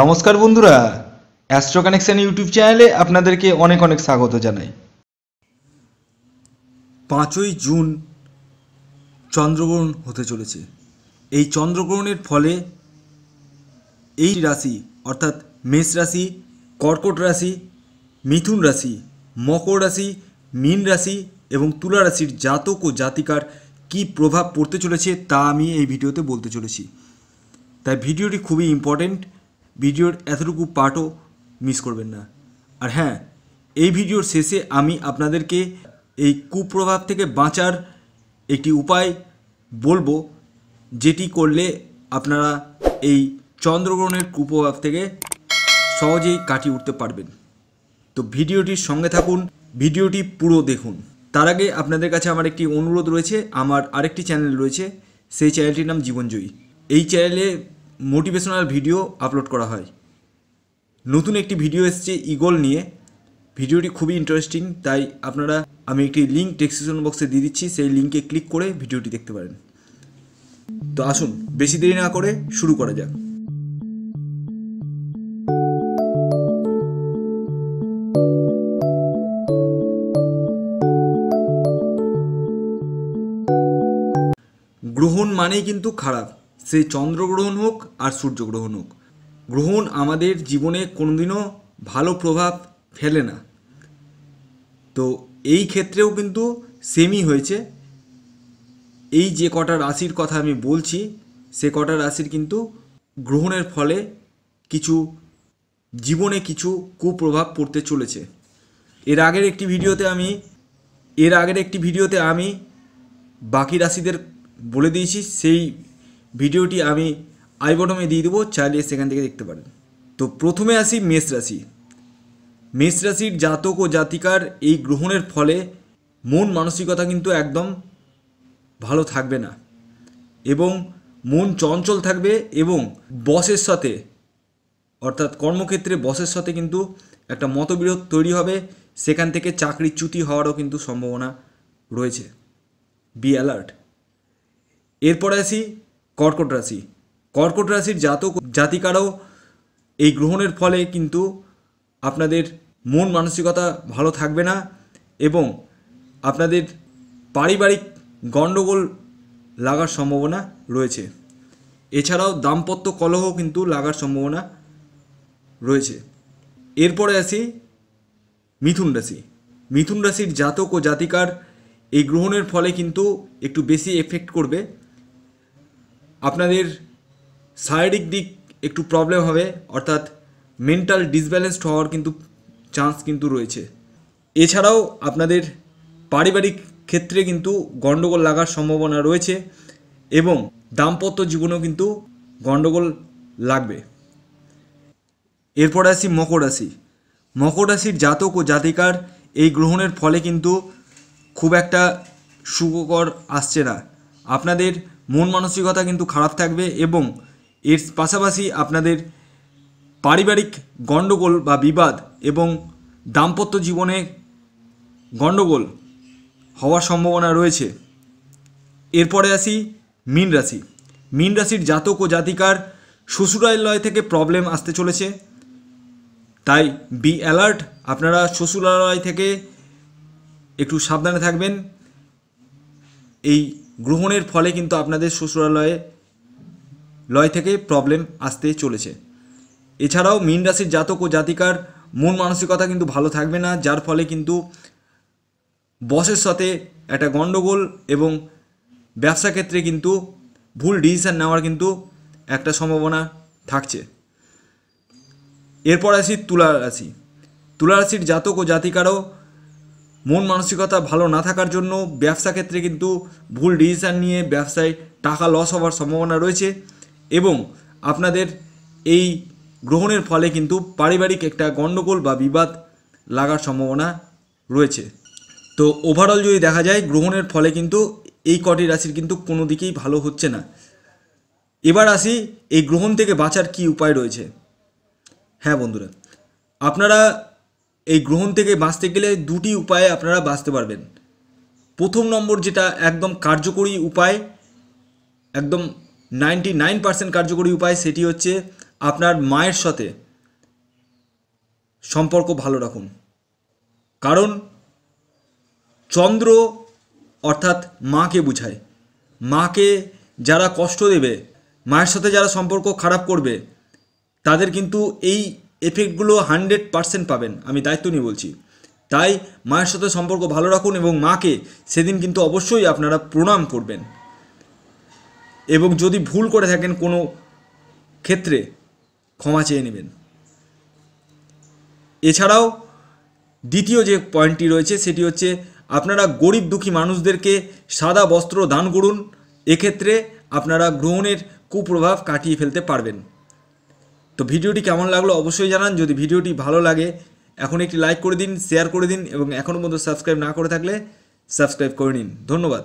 নমস্কার বন্ধুরা astro connection YouTube চ্যানেলে আপনাদেরকে অনেক অনেক স্বাগত জানাই পাঁচই জুন চন্দ্রগ্রহণ হতে চলেছে এই চন্দ্রগ্রহণের ফলে এই রাশি অর্থাৎ মেষ রাশি কর্কট রাশি মিথুন রাশি মকর রাশি মীন রাশি এবং তুলা রাশির জাতক ও জাতিকার কি প্রভাব পড়তে চলেছে তা আমি এই ভিডিওতে বলতে চলেছি তাই ভিডিওটি খুবই ইম্পর্টেন্ট ভিডিওর এতটুকু পার্টও মিস করবেন না আর হ্যাঁ এই ভিডিওর শেষে আমি আপনাদেরকে এই কুপ্রভাব থেকে বাঁচার একটি উপায় বলবো যেটি করলে আপনারা এই চন্দ্রগ্রহণের কুপ্রভাব থেকে সহজেই কাটিয়ে উঠতে পারবেন তো ভিডিওটির সঙ্গে থাকুন ভিডিওটি পুরো দেখুন তার আগে আপনাদের কাছে আমার একটি অনুরোধ রয়েছে আমার আরেকটি চ্যানেল রয়েছে সেই চ্যানেলটির নাম জীবনজয়ী এই চ্যানেলে মোটিভেশনাল ভিডিও আপলোড করা হয় নতুন একটি ভিডিও এসছে ইগল নিয়ে ভিডিওটি খুবই ইন্টারেস্টিং তাই আপনারা আমি একটি লিঙ্ক ডেসক্রিপশন বক্সে দিয়ে দিচ্ছি সেই লিঙ্কে ক্লিক করে ভিডিওটি দেখতে পারেন তো আসুন বেশি দেরি না করে শুরু করা যাক গ্রহণ মানেই কিন্তু খারাপ সে চন্দ্রগ্রহণ হোক আর সূর্যগ্রহণ হোক গ্রহণ আমাদের জীবনে কোনোদিনও ভালো প্রভাব ফেলে না তো এই ক্ষেত্রেও কিন্তু সেমই হয়েছে এই যে কটা রাশির কথা আমি বলছি সে কটা রাশির কিন্তু গ্রহণের ফলে কিছু জীবনে কিছু কুপ্রভাব পড়তে চলেছে এর আগের একটি ভিডিওতে আমি এর আগের একটি ভিডিওতে আমি বাকি রাশিদের বলে দিয়েছি সেই ভিডিওটি আমি আই বটমে দিয়ে দেবো চাইলে সেখান থেকে দেখতে পারেন তো প্রথমে আসি মেষ রাশি মেষ রাশির জাতক ও জাতিকার এই গ্রহণের ফলে মন মানসিকতা কিন্তু একদম ভালো থাকবে না এবং মন চঞ্চল থাকবে এবং বসের সাথে অর্থাৎ কর্মক্ষেত্রে বসের সাথে কিন্তু একটা মতবিরোধ তৈরি হবে সেখান থেকে চাকরি চ্যুতি হওয়ারও কিন্তু সম্ভাবনা রয়েছে বি অ্যালার্ট এরপরে আসি কর্কট রাশি কর্কট রাশির জাতক জাতিকারাও এই গ্রহণের ফলে কিন্তু আপনাদের মন মানসিকতা ভালো থাকবে না এবং আপনাদের পারিবারিক গণ্ডগোল লাগার সম্ভাবনা রয়েছে এছাড়াও দাম্পত্য কলহ কিন্তু লাগার সম্ভাবনা রয়েছে এরপরে আসি মিথুন রাশি মিথুন রাশির জাতক ও জাতিকার এই গ্রহণের ফলে কিন্তু একটু বেশি এফেক্ট করবে আপনাদের শারীরিক দিক একটু প্রবলেম হবে অর্থাৎ মেন্টাল ডিসব্যালেন্সড হওয়ার কিন্তু চান্স কিন্তু রয়েছে এছাড়াও আপনাদের পারিবারিক ক্ষেত্রে কিন্তু গণ্ডগোল লাগার সম্ভাবনা রয়েছে এবং দাম্পত্য জীবনেও কিন্তু গণ্ডগোল লাগবে এরপর আসি মকর রাশি মকর রাশির জাতক ও জাতিকার এই গ্রহণের ফলে কিন্তু খুব একটা সুখকর আসছে না আপনাদের মন মানসিকতা কিন্তু খারাপ থাকবে এবং এর পাশাপাশি আপনাদের পারিবারিক গণ্ডগোল বা বিবাদ এবং দাম্পত্য জীবনে গণ্ডগোল হওয়ার সম্ভাবনা রয়েছে এরপরে আসি মীন রাশি মীন রাশির জাতক ও জাতিকার শ্বশুরালয় থেকে প্রবলেম আসতে চলেছে তাই বি অ্যালার্ট আপনারা শ্বশুরালয় থেকে একটু সাবধানে থাকবেন এই গ্রহণের ফলে কিন্তু আপনাদের শ্বশুরালয়ে লয় থেকে প্রবলেম আসতে চলেছে এছাড়াও মীন রাশির জাতক ও জাতিকার মন মানসিকতা কিন্তু ভালো থাকবে না যার ফলে কিন্তু বসের সাথে একটা গণ্ডগোল এবং ব্যবসা ক্ষেত্রে কিন্তু ভুল ডিসিশান নেওয়ার কিন্তু একটা সম্ভাবনা থাকছে এরপর আসি তুলা রাশি তুলা রাশির জাতক ও জাতিকারও মন মানসিকতা ভালো না থাকার জন্য ব্যবসা ক্ষেত্রে কিন্তু ভুল ডিসিশান নিয়ে ব্যবসায় টাকা লস হওয়ার সম্ভাবনা রয়েছে এবং আপনাদের এই গ্রহণের ফলে কিন্তু পারিবারিক একটা গণ্ডগোল বা বিবাদ লাগার সম্ভাবনা রয়েছে তো ওভারঅল যদি দেখা যায় গ্রহণের ফলে কিন্তু এই কটি রাশির কিন্তু কোনো দিকেই ভালো হচ্ছে না এবার আসি এই গ্রহণ থেকে বাঁচার কি উপায় রয়েছে হ্যাঁ বন্ধুরা আপনারা এই গ্রহণ থেকে বাঁচতে গেলে দুটি উপায়ে আপনারা বাঁচতে পারবেন প্রথম নম্বর যেটা একদম কার্যকরী উপায় একদম নাইনটি নাইন পার্সেন্ট কার্যকরী উপায় সেটি হচ্ছে আপনার মায়ের সাথে সম্পর্ক ভালো রাখুন কারণ চন্দ্র অর্থাৎ মাকে বুঝায় মাকে যারা কষ্ট দেবে মায়ের সাথে যারা সম্পর্ক খারাপ করবে তাদের কিন্তু এই এফেক্টগুলো হান্ড্রেড পারসেন্ট পাবেন আমি দায়িত্ব নিয়ে বলছি তাই মায়ের সাথে সম্পর্ক ভালো রাখুন এবং মাকে সেদিন কিন্তু অবশ্যই আপনারা প্রণাম করবেন এবং যদি ভুল করে থাকেন কোনো ক্ষেত্রে ক্ষমা চেয়ে নেবেন এছাড়াও দ্বিতীয় যে পয়েন্টটি রয়েছে সেটি হচ্ছে আপনারা গরিব দুঃখী মানুষদেরকে সাদা বস্ত্র দান করুন এক্ষেত্রে আপনারা গ্রহণের কুপ্রভাব কাটিয়ে ফেলতে পারবেন তো ভিডিওটি কেমন লাগলো অবশ্যই জানান যদি ভিডিওটি ভালো লাগে এখন একটি লাইক করে দিন শেয়ার করে দিন এবং এখনও পর্যন্ত সাবস্ক্রাইব না করে থাকলে সাবস্ক্রাইব করে নিন ধন্যবাদ